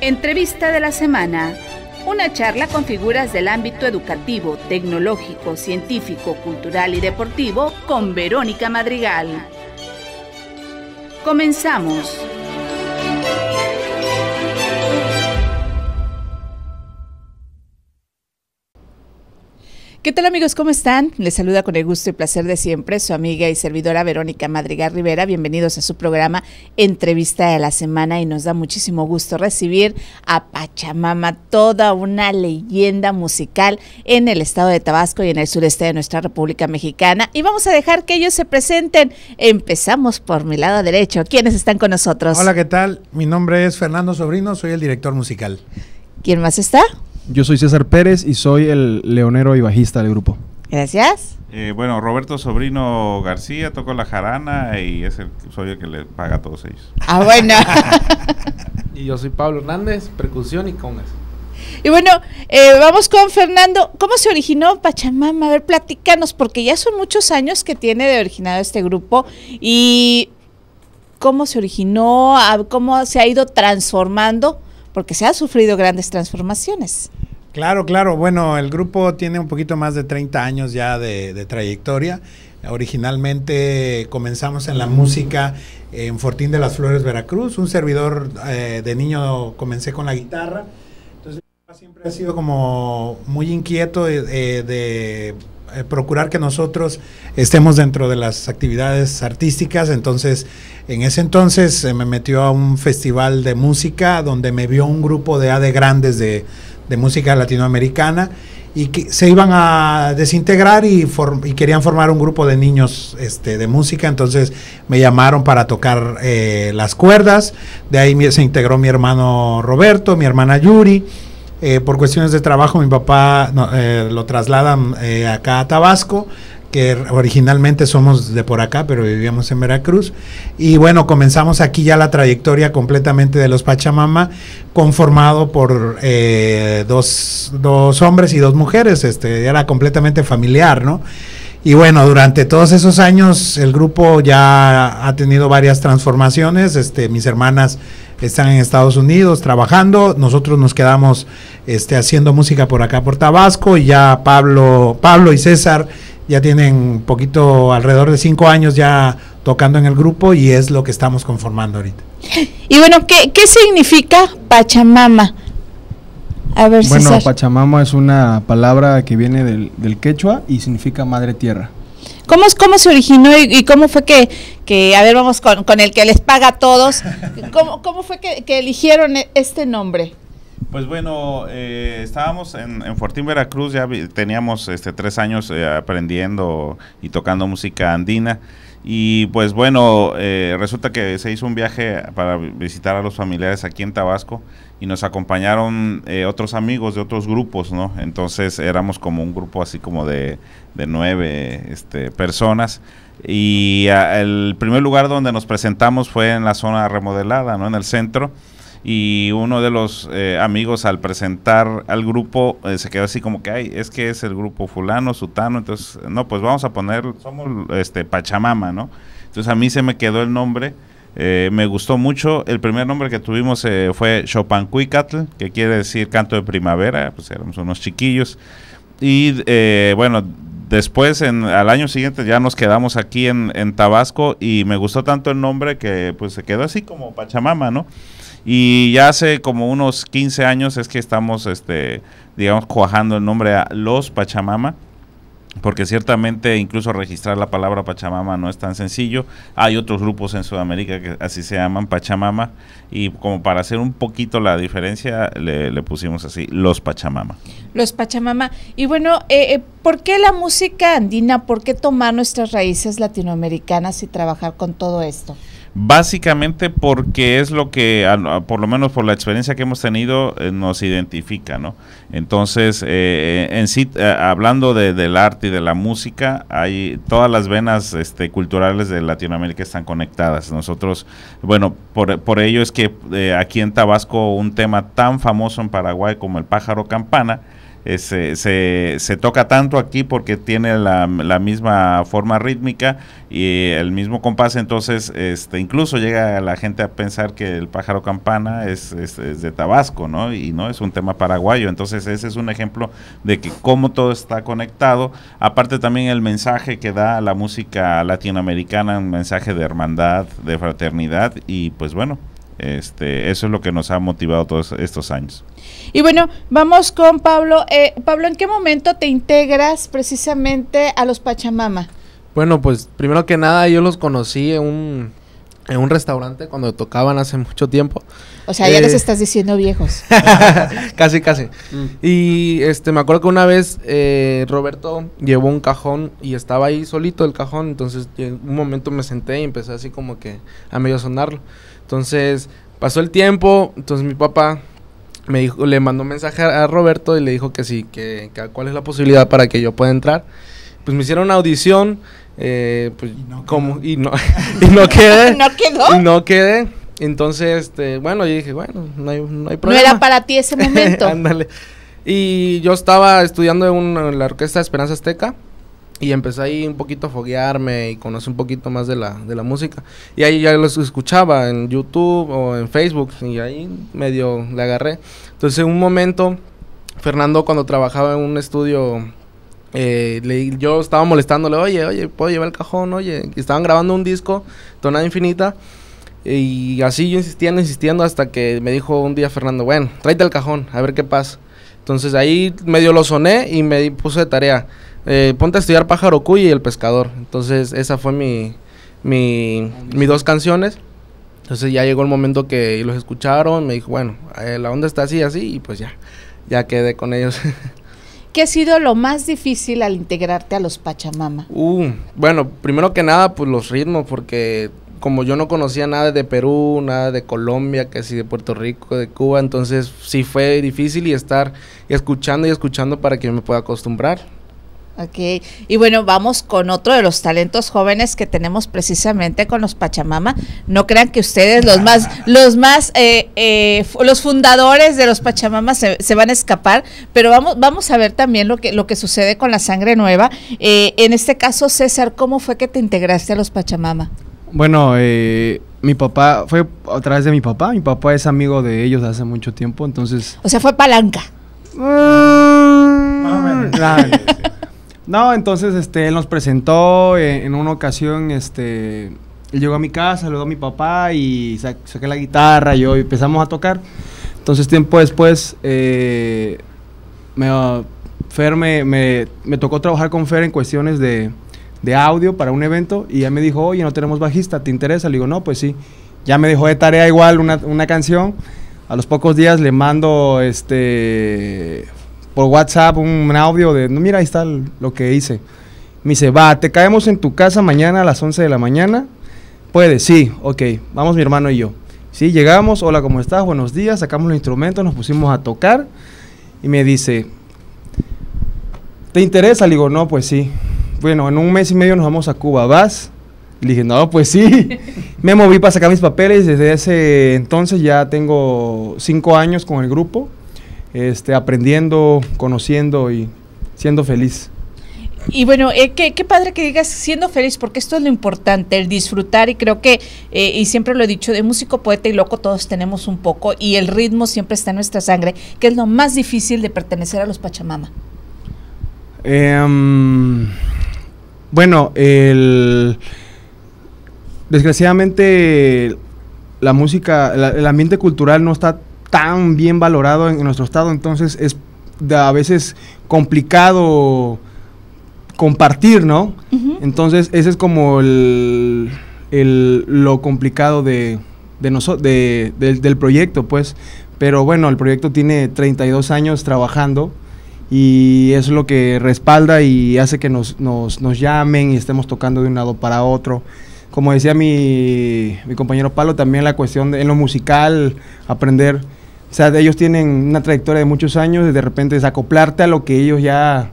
Entrevista de la semana. Una charla con figuras del ámbito educativo, tecnológico, científico, cultural y deportivo con Verónica Madrigal. Comenzamos. ¿Qué tal amigos? ¿Cómo están? Les saluda con el gusto y placer de siempre su amiga y servidora Verónica Madrigal Rivera. Bienvenidos a su programa Entrevista de la Semana y nos da muchísimo gusto recibir a Pachamama, toda una leyenda musical en el estado de Tabasco y en el sureste de nuestra República Mexicana. Y vamos a dejar que ellos se presenten. Empezamos por mi lado derecho. ¿Quiénes están con nosotros? Hola, ¿qué tal? Mi nombre es Fernando Sobrino, soy el director musical. ¿Quién más está? Yo soy César Pérez y soy el leonero y bajista del grupo. Gracias. Eh, bueno, Roberto Sobrino García tocó la jarana y es el, soy el que le paga a todos ellos. Ah, bueno. y yo soy Pablo Hernández, percusión y congas. Y bueno, eh, vamos con Fernando. ¿Cómo se originó Pachamama? A ver, platícanos, porque ya son muchos años que tiene de originado este grupo y cómo se originó, ah, cómo se ha ido transformando, porque se ha sufrido grandes transformaciones. Claro, claro. Bueno, el grupo tiene un poquito más de 30 años ya de, trayectoria. Originalmente comenzamos en la música en Fortín de las Flores, Veracruz. Un servidor eh, de niño comencé con la guitarra. Entonces siempre ha sido como muy inquieto eh, eh, de procurar que nosotros estemos dentro de las actividades artísticas. Entonces, en ese entonces se me metió a un festival de música donde me vio un grupo de de grandes de, de música latinoamericana y que se iban a desintegrar y, y querían formar un grupo de niños este, de música, entonces me llamaron para tocar eh, las cuerdas, de ahí se integró mi hermano Roberto, mi hermana Yuri, eh, por cuestiones de trabajo mi papá eh, lo trasladan acá a Tabasco, que originalmente somos de por acá, pero vivíamos en Veracruz. Y bueno, comenzamos aquí ya la trayectoria completamente de los Pachamama, conformado por eh, dos, hombres y dos mujeres, este, era completamente familiar, ¿no? Y bueno, durante todos esos años el grupo ya ha tenido varias transformaciones. Este, mis hermanas están en Estados Unidos trabajando, nosotros nos quedamos este, haciendo música por acá por Tabasco y ya Pablo, Pablo y César ya tienen poquito, alrededor de cinco años ya tocando en el grupo y es lo que estamos conformando ahorita. Y bueno, ¿qué, qué significa Pachamama? A ver, bueno, Pachamama es una palabra que viene del, quechua y significa madre tierra. ¿Cómo, ¿Cómo, se originó y, cómo fue que, a ver, vamos con, el que les paga a todos, ¿cómo, cómo fue que eligieron e-, este nombre? Pues bueno, eh, estábamos en, Fortín, Veracruz, ya teníamos este, tres años eh, aprendiendo y tocando música andina. Y pues bueno, eh, resulta que se hizo un viaje para visitar a los familiares aquí en Tabasco y nos acompañaron otros amigos de otros grupos, ¿no? Entonces éramos como un grupo así como de, nueve este, personas. Y el primer lugar donde nos presentamos fue en la zona remodelada, ¿no? En el centro y uno de los eh, amigos al presentar al grupo eh, se quedó así como que, ay, es que es el grupo fulano, sutano, entonces, no, pues vamos a poner, somos este Pachamama, ¿no? Entonces a mí se me quedó el nombre, eh, me gustó mucho, el primer nombre que tuvimos fue Chopancuicatl, que quiere decir canto de primavera, pues éramos unos chiquillos, y bueno, después en, al año siguiente ya nos quedamos aquí en, en Tabasco y me gustó tanto el nombre que pues se quedó así como Pachamama, ¿no? Y ya hace como unos 15 años es que estamos, este, digamos, cuajando el nombre a los Pachamama porque ciertamente incluso registrar la palabra Pachamama no es tan sencillo. Hay otros grupos en Sudamérica que así se llaman Pachamama y como para hacer un poquito la diferencia le, pusimos así los Pachamama. Los Pachamama. Y bueno, eh, eh, ¿por qué la música andina? ¿Por qué tomar nuestras raíces latinoamericanas y trabajar con todo esto? básicamente porque es lo que, por lo menos por la experiencia que hemos tenido, eh, nos identifica, ¿no? Entonces, eh, eh, en hablando del arte y de la música, hay todas las venas este, culturales de Latinoamérica están conectadas. Nosotros, bueno, por, por ello es que aquí en Tabasco un tema tan famoso en Paraguay como el pájaro campana, eh, se, se, toca tanto aquí porque tiene la, misma forma rítmica y el mismo compás, entonces este, incluso llega la gente a pensar que el pájaro campana es, de Tabasco, ¿no? Y no es un tema paraguayo, entonces ese es un ejemplo de que cómo todo está conectado, aparte también el mensaje que da la música latinoamericana, un mensaje de hermandad, de fraternidad y pues bueno, este, eso es lo que nos ha motivado todos estos años. Y bueno, vamos con Pablo. Eh, Pablo, ¿en qué momento te integras precisamente a los Pachamama? Bueno, pues primero que nada yo los conocí en un, restaurante cuando tocaban hace mucho tiempo. O sea, ya eh, les estás diciendo viejos. casi, casi. Mm. Y este, me acuerdo que una vez eh, Roberto llevó un cajón y estaba ahí solito el cajón, entonces en un momento me senté y empecé así como que a medio sonarlo. Entonces, pasó el tiempo, entonces mi papá me dijo, le mandó un mensaje a Roberto y le dijo que sí, que, cuál es la posibilidad para que yo pueda entrar. Pues me hicieron una audición, eh, pues, y no y no, y no quedé. ¿No quedó? Y no quedé. Entonces, este, bueno, yo dije, bueno, no hay, no hay problema. No era para ti ese momento. Ándale. y yo estaba estudiando en, la Orquesta de Esperanza Azteca. Y empecé ahí un poquito a foguearme y conocer un poquito más de la, de la música. Y ahí ya los escuchaba en YouTube o en Facebook y ahí medio le agarré. Entonces en un momento, Fernando cuando trabajaba en un estudio, eh, yo estaba molestándole, oye, oye, puedo llevar el cajón, oye. estaban grabando un disco, Tonada Infinita. Y así yo insistiendo, insistiendo hasta que me dijo un día Fernando, bueno, tráete el cajón, a ver qué pasa. Entonces ahí medio lo soné y me puse de tarea. Eh, ponte a estudiar Pájaro Cuy y El Pescador. Entonces, esa fue mi, mi, mis dos canciones. Entonces ya llegó el momento que los escucharon, me dijo, bueno, eh, la onda está así, así, y pues ya, ya quedé con ellos. ¿Qué ha sido lo más difícil al integrarte a los Pachamama? Uh, bueno, primero que nada, pues los ritmos, porque como yo no conocía nada de Perú, nada de Colombia, casi de Puerto Rico, de Cuba, entonces sí fue difícil y estar escuchando y escuchando para que yo me pueda acostumbrar. Ok, y bueno, vamos con otro de los talentos jóvenes que tenemos precisamente con los Pachamama. No crean que ustedes, los más, los más, eh, eh, los fundadores de los Pachamama se, van a escapar, pero vamos, vamos a ver también lo que, lo que sucede con la sangre nueva. Eh, en este caso, César, ¿cómo fue que te integraste a los Pachamama? Bueno, mi papá fue a través de mi papá. Mi papá es amigo de ellos hace mucho tiempo, entonces. O sea, fue palanca. Mm. No, entonces este, él nos presentó eh, en una ocasión, este, él llegó a mi casa, saludó a mi papá y saqué la guitarra yo, y empezamos a tocar. Entonces tiempo después, eh, me, Fer me, tocó trabajar con Fer en cuestiones de, audio para un evento y ya me dijo, oye, no tenemos bajista, ¿te interesa? Le digo, no, pues sí. Ya me dejó de tarea igual una, canción. A los pocos días le mando este por WhatsApp un, audio de, no, mira, ahí está lo que hice. Me dice, va, te caemos en tu casa mañana a las 11 de la mañana. Puede, sí, ok, vamos mi hermano y yo. Sí, llegamos, hola, ¿cómo estás? Buenos días, sacamos los instrumentos, nos pusimos a tocar y me dice, ¿te interesa? Le digo, no, pues sí. Bueno, en un mes y medio nos vamos a Cuba, ¿vas? Le dije, no, pues sí. me moví para sacar mis papeles. Desde ese entonces ya tengo cinco años con el grupo. Este, aprendiendo, conociendo y siendo feliz. Y bueno, eh, qué, padre que digas siendo feliz, porque esto es lo importante, el disfrutar. Y creo que, eh, y siempre lo he dicho, de músico, poeta y loco todos tenemos un poco, y el ritmo siempre está en nuestra sangre, que es lo más difícil de pertenecer a los Pachamama. Em, bueno, desgraciadamente la música, el ambiente cultural no está tan bien valorado en, nuestro estado, entonces es a veces complicado compartir, ¿no? Entonces, ese es como el, lo complicado de, de, del proyecto, pues. Pero bueno, el proyecto tiene 32 años trabajando y es lo que respalda y hace que nos, llamen y estemos tocando de un lado para otro. Como decía mi, compañero palo también la cuestión de, en lo musical, aprender o sea, ellos tienen una trayectoria de muchos años, y de repente desacoplarte a lo que ellos ya,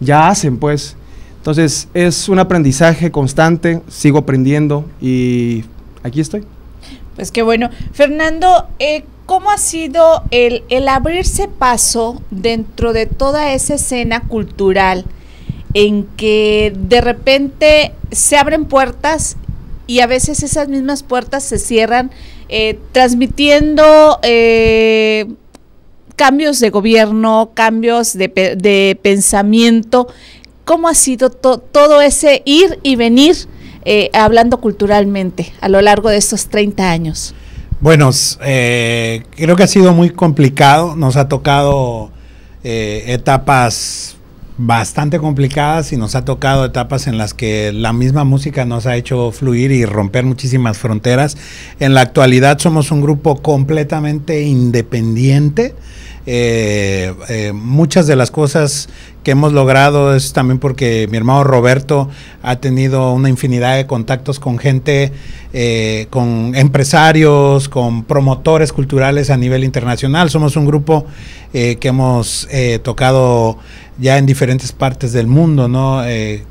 ya hacen, pues. Entonces, es un aprendizaje constante, sigo aprendiendo y aquí estoy. Pues qué bueno. Fernando, eh, ¿cómo ha sido el, el, abrirse paso dentro de toda esa escena cultural en que de repente se abren puertas y a veces esas mismas puertas se cierran eh, transmitiendo eh, cambios de gobierno, cambios de, pensamiento. ¿Cómo ha sido todo ese ir y venir eh, hablando culturalmente a lo largo de estos 30 años? Bueno, creo que ha sido muy complicado, nos ha tocado etapas bastante complicadas y nos ha tocado etapas en las que la misma música nos ha hecho fluir y romper muchísimas fronteras. En la actualidad somos un grupo completamente independiente eh, eh, muchas de las cosas que hemos logrado es también porque mi hermano Roberto ha tenido una infinidad de contactos con gente, eh, con empresarios, con promotores culturales a nivel internacional. Somos un grupo que hemos tocado ya en diferentes partes del mundo, ¿no?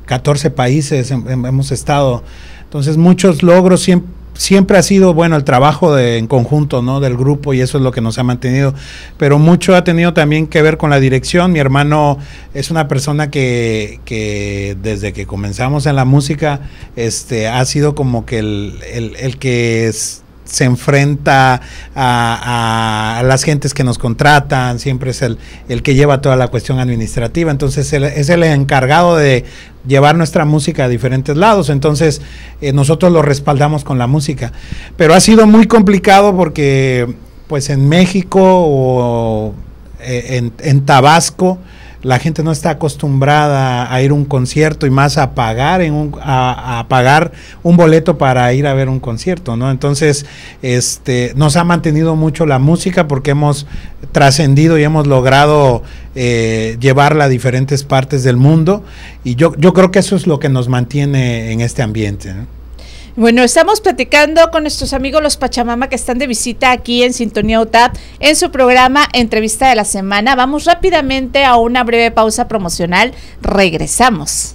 14 países hemos estado. Entonces muchos logros siempre siempre ha sido bueno el trabajo de, en conjunto ¿no? del grupo y eso es lo que nos ha mantenido. Pero mucho ha tenido también que ver con la dirección. Mi hermano es una persona que, desde que comenzamos en la música este, ha sido como que el, el que es, se enfrenta a, las gentes que nos contratan, siempre es el, que lleva toda la cuestión administrativa, entonces es el encargado de llevar nuestra música a diferentes lados, entonces eh, nosotros lo respaldamos con la música. Pero ha sido muy complicado porque pues en México o eh, en Tabasco, la gente no está acostumbrada a ir a un concierto y más a pagar en un, a, pagar un boleto para ir a ver un concierto, ¿no? Entonces, este, nos ha mantenido mucho la música porque hemos trascendido y hemos logrado eh, llevarla a diferentes partes del mundo y yo, yo creo que eso es lo que nos mantiene en este ambiente. Bueno, estamos platicando con nuestros amigos los Pachamama que están de visita aquí en Sintonía UTAP en su programa Entrevista de la Semana. Vamos rápidamente a una breve pausa promocional. Regresamos.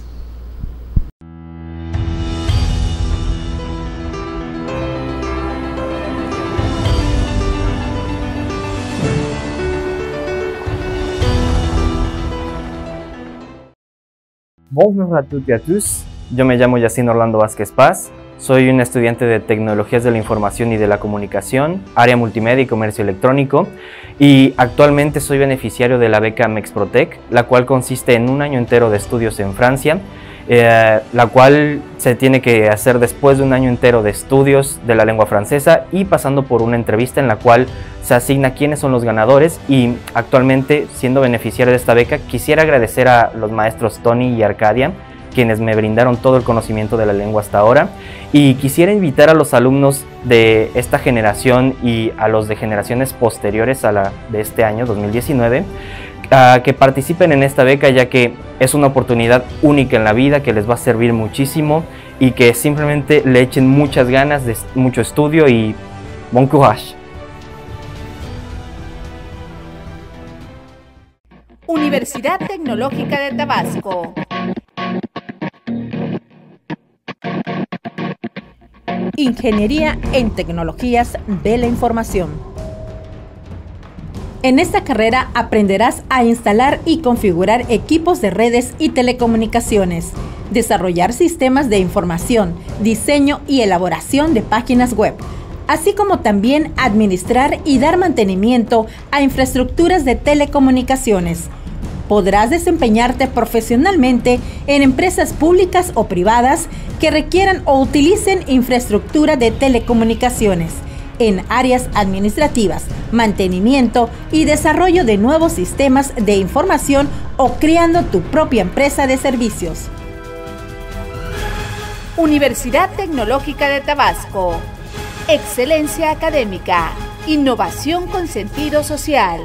Yo me llamo Yacine Orlando Vázquez Paz soy un estudiante de Tecnologías de la Información y de la Comunicación, área multimedia y comercio electrónico, y actualmente soy beneficiario de la beca Mexprotec, la cual consiste en un año entero de estudios en Francia, eh, la cual se tiene que hacer después de un año entero de estudios de la lengua francesa y pasando por una entrevista en la cual se asigna quiénes son los ganadores y actualmente siendo beneficiario de esta beca quisiera agradecer a los maestros Tony y Arcadia quienes me brindaron todo el conocimiento de la lengua hasta ahora. Y quisiera invitar a los alumnos de esta generación y a los de generaciones posteriores a la de este año 2019 a que participen en esta beca ya que es una oportunidad única en la vida que les va a servir muchísimo y que simplemente le echen muchas ganas, de mucho estudio y bon courage. Universidad Tecnológica de Tabasco. Ingeniería en Tecnologías de la Información. En esta carrera aprenderás a instalar y configurar equipos de redes y telecomunicaciones, desarrollar sistemas de información, diseño y elaboración de páginas web, así como también administrar y dar mantenimiento a infraestructuras de telecomunicaciones podrás desempeñarte profesionalmente en empresas públicas o privadas que requieran o utilicen infraestructura de telecomunicaciones en áreas administrativas, mantenimiento y desarrollo de nuevos sistemas de información o creando tu propia empresa de servicios. Universidad Tecnológica de Tabasco. Excelencia académica. Innovación con sentido social.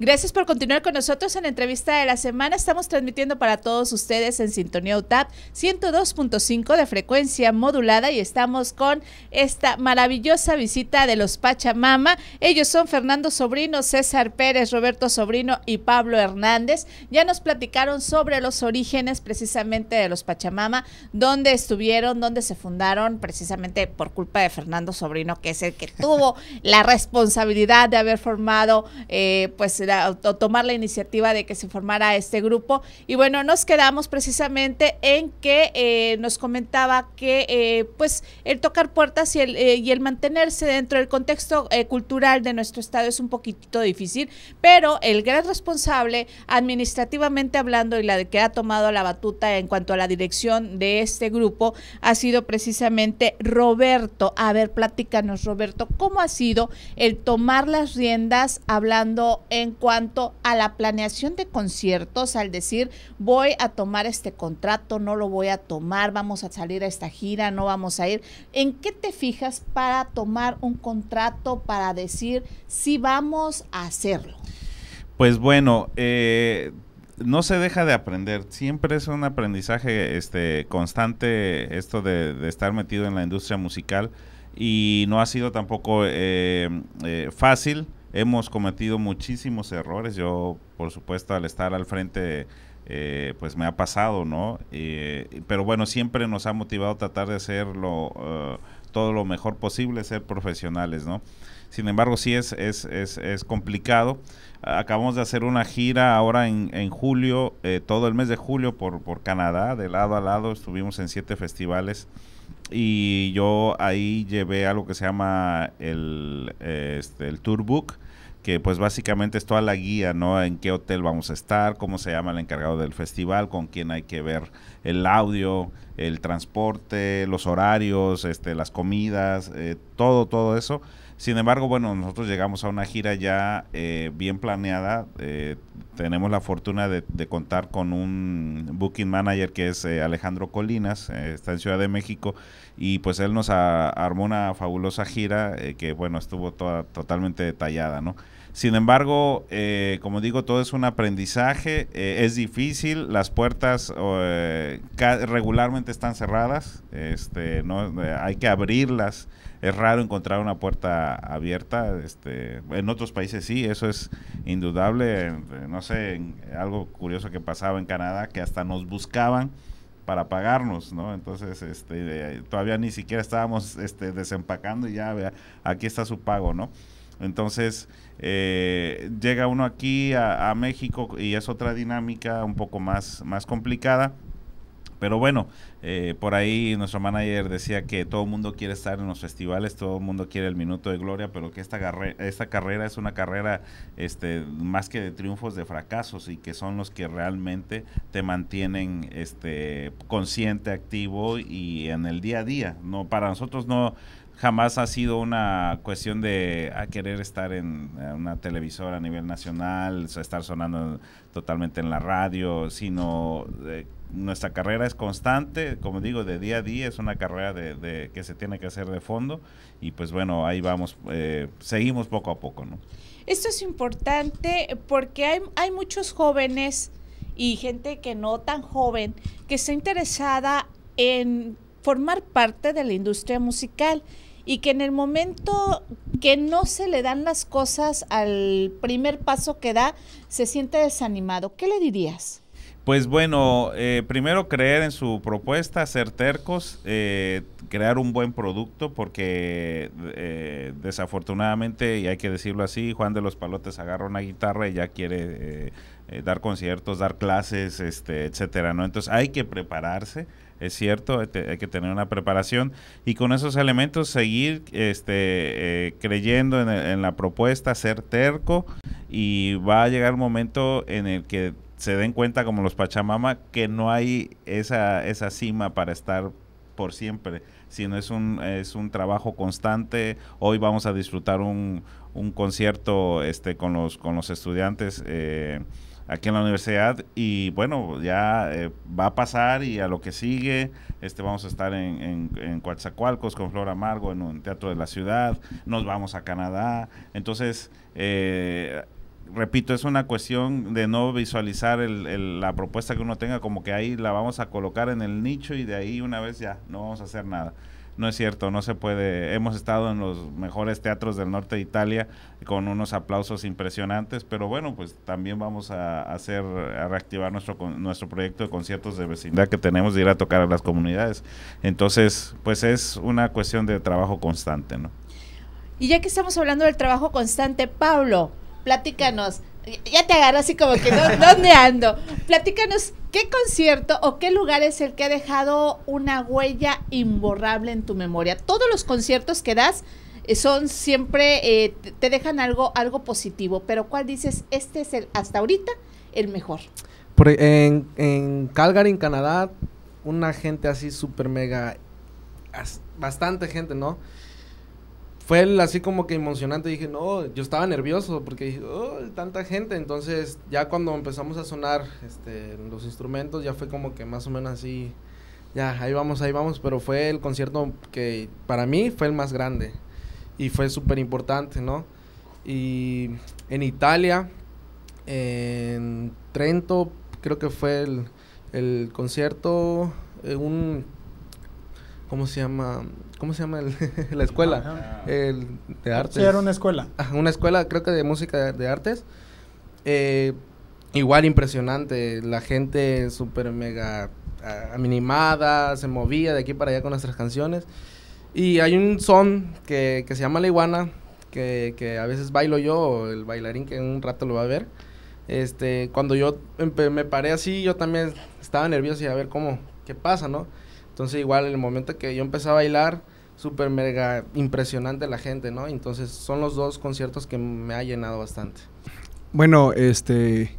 Gracias por continuar con nosotros en la entrevista de la semana. Estamos transmitiendo para todos ustedes en Sintonía UTAP 102.5 de frecuencia modulada y estamos con esta maravillosa visita de los Pachamama. Ellos son Fernando Sobrino, César Pérez, Roberto Sobrino y Pablo Hernández. Ya nos platicaron sobre los orígenes precisamente de los Pachamama, dónde estuvieron, dónde se fundaron, precisamente por culpa de Fernando Sobrino, que es el que tuvo la responsabilidad de haber formado, eh, pues, o, tomar la iniciativa de que se formara este grupo. Y bueno, nos quedamos precisamente en que eh, nos comentaba que eh, pues el tocar puertas y el, eh, y el mantenerse dentro del contexto cultural de nuestro estado es un poquitito difícil, pero el gran responsable administrativamente hablando y la de que ha tomado la batuta en cuanto a la dirección de este grupo ha sido precisamente Roberto. A ver, platícanos Roberto, ¿cómo ha sido el tomar las riendas hablando en cuanto a la planeación de conciertos, al decir voy a tomar este contrato, no lo voy a tomar, vamos a salir a esta gira, no vamos a ir, ¿en qué te fijas para tomar un contrato, para decir si vamos a hacerlo? Pues bueno, eh, no se deja de aprender. Siempre es un aprendizaje este, constante esto de, estar metido en la industria musical y no ha sido tampoco eh, eh, fácil hemos cometido muchísimos errores. Yo, por supuesto, al estar al frente, eh, pues me ha pasado, ¿no? pero bueno, siempre nos ha motivado tratar de hacerlo eh, todo lo mejor posible, ser profesionales, ¿no? Sin embargo, sí es, es, es, es complicado. Acabamos de hacer una gira ahora en, julio, eh, todo el mes de julio por, por Canadá, de lado a lado. Estuvimos en siete festivales y yo ahí llevé algo que se llama el, este, el Tour Book, que pues básicamente es toda la guía, ¿no? En qué hotel vamos a estar, cómo se llama el encargado del festival, con quién hay que ver el audio, el transporte, los horarios, este, las comidas, eh, todo, todo eso. Sin embargo, bueno, nosotros llegamos a una gira ya eh, bien planeada. Eh, tenemos la fortuna de, contar con un booking manager que es Alejandro Colinas, está en Ciudad de México, y pues él nos armó una fabulosa gira que, bueno, estuvo toda, totalmente detallada, ¿no? Sin embargo, eh, como digo, todo es un aprendizaje, eh, es difícil, las puertas eh, regularmente están cerradas, este, no, hay que abrirlas. Es raro encontrar una puerta abierta, este, en otros países sí, eso es indudable. No sé, algo curioso que pasaba en Canadá, que hasta nos buscaban para pagarnos, ¿no? Entonces, este, todavía ni siquiera estábamos este, desempacando y ya, aquí está su pago, ¿no? Entonces, eh, llega uno aquí a, México y es otra dinámica un poco más, más complicada. Pero bueno, eh, por ahí nuestro manager decía que todo el mundo quiere estar en los festivales, todo el mundo quiere el minuto de gloria, pero que esta, esta carrera es una carrera este, más que de triunfos, de fracasos y que son los que realmente te mantienen este, consciente, activo y en el día a día. No, para nosotros no, jamás ha sido una cuestión de ah, querer estar en eh, una televisora a nivel nacional, estar sonando totalmente en la radio, sino eh, nuestra carrera es constante, como digo, de día a día, es una carrera de, que se tiene que hacer de fondo y pues bueno, ahí vamos, eh, seguimos poco a poco, ¿no? Esto es importante porque hay, hay muchos jóvenes y gente que no tan joven que está interesada en formar parte de la industria musical y que en el momento que no se le dan las cosas al primer paso que da, se siente desanimado. ¿Qué le dirías? Pues bueno, eh, primero creer en su propuesta, ser tercos, eh, crear un buen producto, porque eh, desafortunadamente, y hay que decirlo así, Juan de los Palotes agarra una guitarra y ya quiere dar conciertos, dar clases, este, etcétera, ¿no? Entonces hay que prepararse es cierto, hay que tener una preparación y con esos elementos seguir este, eh, creyendo en, la propuesta, ser terco y va a llegar un momento en el que se den cuenta como los Pachamama que no hay esa, esa cima para estar por siempre, sino es un, es un trabajo constante. Hoy vamos a disfrutar un, concierto este, con, los, con los estudiantes. Eh, aquí en la universidad y bueno, ya eh, va a pasar y a lo que sigue, este, vamos a estar en, en, Coatzacoalcos con Flor Amargo, en un teatro de la ciudad, nos vamos a Canadá, entonces... Eh, repito, es una cuestión de no visualizar el, la propuesta que uno tenga, como que ahí la vamos a colocar en el nicho y de ahí una vez ya no vamos a hacer nada. No es cierto, no se puede. Hemos estado en los mejores teatros del norte de Italia con unos aplausos impresionantes, pero bueno, pues también vamos a hacer, a reactivar nuestro, nuestro proyecto de conciertos de vecindad que tenemos de ir a tocar a las comunidades. Entonces, pues es una cuestión de trabajo constante, ¿no? Y ya que estamos hablando del trabajo constante, Pablo, platícanos. Ya te agarro así como que, ¿dónde ando? Platícanos ¿Qué concierto o qué lugar es el que ha dejado una huella imborrable en tu memoria? Todos los conciertos que das eh, son siempre, eh, te dejan algo, algo positivo, pero ¿cuál dices? Este es el, hasta ahorita, el mejor. E, en, Calgary, en Canadá, una gente así súper mega, bastante gente, ¿no? fue el, así como que emocionante. Dije, no, yo estaba nervioso porque dije, oh, tanta gente. Entonces, ya cuando empezamos a sonar este, los instrumentos, ya fue como que más o menos así, ya, ahí vamos, ahí vamos. Pero fue el concierto que para mí fue el más grande y fue súper importante, ¿no? Y en Italia, en Trento, creo que fue el, el concierto, eh, un, ¿cómo se llama? ¿Cómo se llama? la escuela el, de artes. Sí, era una escuela. una escuela, creo que de música de artes. Eh, igual impresionante. La gente súper mega animada, se movía de aquí para allá con nuestras canciones. Y hay un son que, que se llama La Iguana, que, que, a veces bailo yo, o el bailarín que en un rato lo va a ver. Este, cuando yo me paré así, yo también estaba nervioso y a ver cómo, qué pasa, ¿no? Entonces igual en el momento que yo empecé a bailar, súper mega impresionante la gente, ¿no? Entonces son los dos conciertos que me ha llenado bastante. Bueno, este...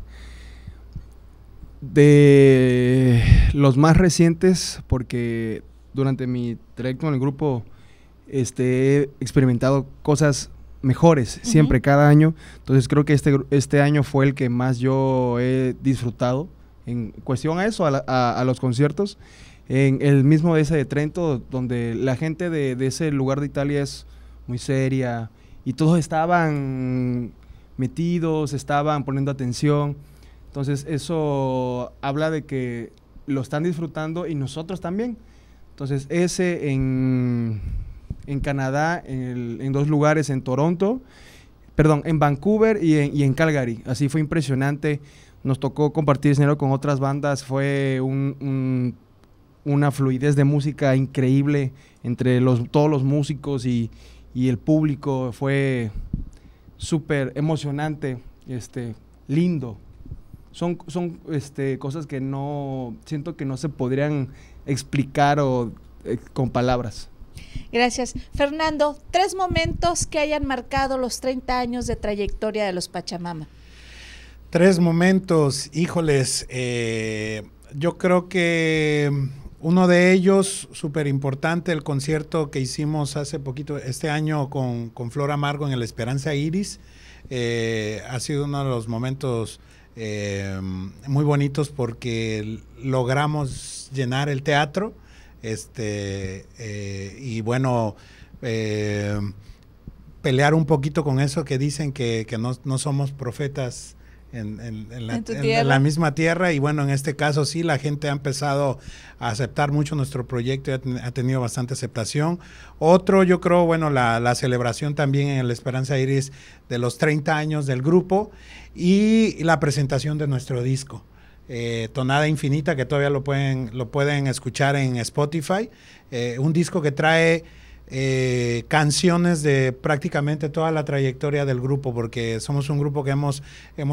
De los más recientes, porque durante mi trayecto en el grupo este, he experimentado cosas mejores siempre, cada año. Entonces creo que este, este año fue el que más yo he disfrutado en cuestión a eso, a los conciertos en el mismo ese de Trento, donde la gente de, ese lugar de Italia es muy seria y todos estaban metidos, estaban poniendo atención. Entonces eso habla de que lo están disfrutando y nosotros también. Entonces ese en, en Canadá, en, dos lugares, en Toronto, perdón, en Vancouver y en, Calgary. Así fue impresionante. Nos tocó compartir dinero con otras bandas, fue un, un una fluidez de música increíble entre los, todos los músicos y, el público. Fue súper emocionante, este, lindo. Son, son este, cosas que no siento que no se podrían explicar eh, con palabras. Gracias. Fernando, tres momentos que hayan marcado los 30 años de trayectoria de los Pachamama. Tres momentos, híjoles. Eh, yo creo que uno de ellos, súper importante, el concierto que hicimos hace poquito, este año con, con Flor Amargo en el Esperanza Iris, eh, ha sido uno de los momentos eh, muy bonitos porque logramos llenar el teatro. Este, eh, y bueno, pelear un poquito con eso que dicen que, no, no somos profetas en, la, misma tierra y bueno, en este caso sí, la gente ha empezado a aceptar mucho nuestro proyecto ha, tenido bastante aceptación. Otro, yo creo, bueno, la, celebración también en la Esperanza Iris de los 30 años del grupo y la presentación de nuestro disco. Eh, Tonada Infinita, que todavía lo pueden, lo pueden escuchar en Spotify. Eh, un disco que trae eh, canciones de prácticamente toda la trayectoria del grupo, porque somos un grupo que hemos,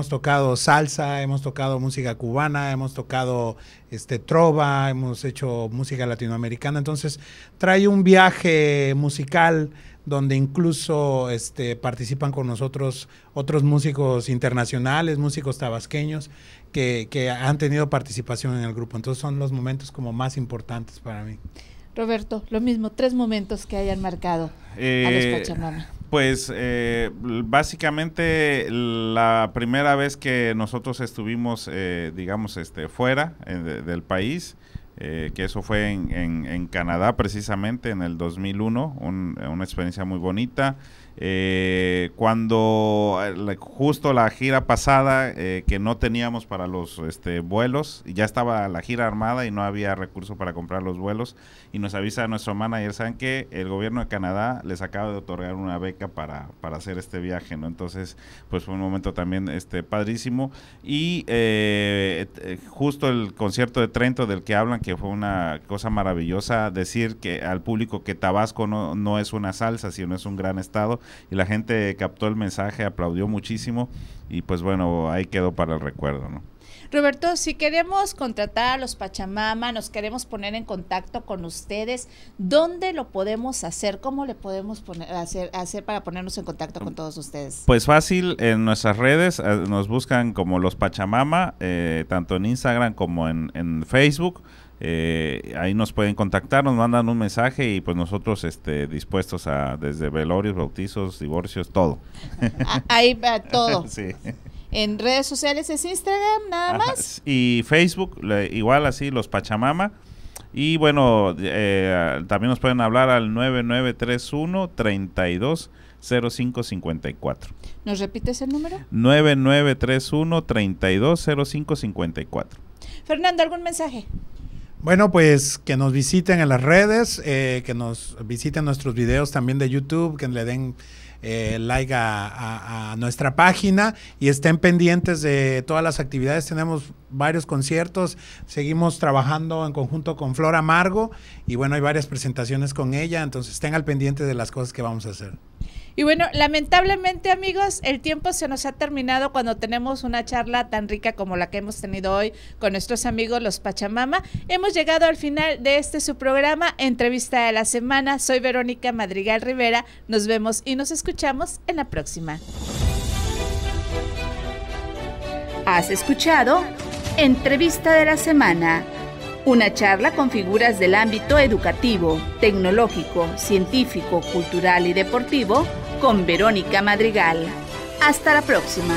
tocado salsa, hemos tocado música cubana, hemos tocado este, trova, hemos hecho música latinoamericana, entonces trae un viaje musical donde incluso este, participan con nosotros otros músicos internacionales, músicos tabasqueños que, que han tenido participación en el grupo. Entonces son los momentos como más importantes para mí. Roberto, lo mismo, tres momentos que hayan marcado a los eh, Pachamama. Pues eh, básicamente la primera vez que nosotros estuvimos, eh, digamos, este, fuera del país, que eso fue en, Canadá precisamente en el 2001, una experiencia muy bonita. Eh, cuando eh, justo la gira pasada eh, que no teníamos para los este, vuelos, ya estaba la gira armada y no había recursos para comprar los vuelos y nos avisa nuestro manager, saben que el gobierno de Canadá les acaba de otorgar una beca para, para hacer este viaje, ¿no? Entonces, pues fue un momento también este, padrísimo y eh, justo el concierto de Trento del que hablan, que fue una cosa maravillosa decir que al público que Tabasco no, no es una salsa, sino es un gran estado y la gente captó el mensaje, aplaudió muchísimo y pues bueno, ahí quedó para el recuerdo, Roberto, si queremos contratar a los Pachamama, nos queremos poner en contacto con ustedes, ¿dónde lo podemos hacer? ¿Cómo le podemos poner, hacer, hacer para ponernos en contacto con todos ustedes? Pues fácil, en nuestras redes eh, nos buscan como los Pachamama, eh, tanto en Instagram como en Facebook. Eh, ahí nos pueden contactar, nos mandan un mensaje y pues nosotros este, dispuestos a desde velorios, bautizos, divorcios, todo. Ahí va todo. En redes sociales es Instagram nada más. Y Facebook, igual así, los Pachamama. Y bueno, eh, también nos pueden hablar al 9931 32 ¿Nos repites el número? 9931 32 Fernando, ¿algún mensaje? Bueno, pues que nos visiten en las redes, eh, que nos visiten nuestros videos también de YouTube, que le den eh, like a, a, nuestra página y estén pendientes de todas las actividades. Tenemos varios conciertos, seguimos trabajando en conjunto con Flor Amargo y bueno, hay varias presentaciones con ella, entonces estén al pendiente de las cosas que vamos a hacer. Y bueno, lamentablemente amigos, el tiempo se nos ha terminado cuando tenemos una charla tan rica como la que hemos tenido hoy con nuestros amigos los Pachamama. Hemos llegado al final de este su programa, Entrevista de la Semana. Soy Verónica Madrigal Rivera. Nos vemos y nos escuchamos en la próxima. Has escuchado Entrevista de la semana. Una charla con figuras del ámbito educativo, tecnológico, científico, cultural y deportivo con Verónica Madrigal. Hasta la próxima.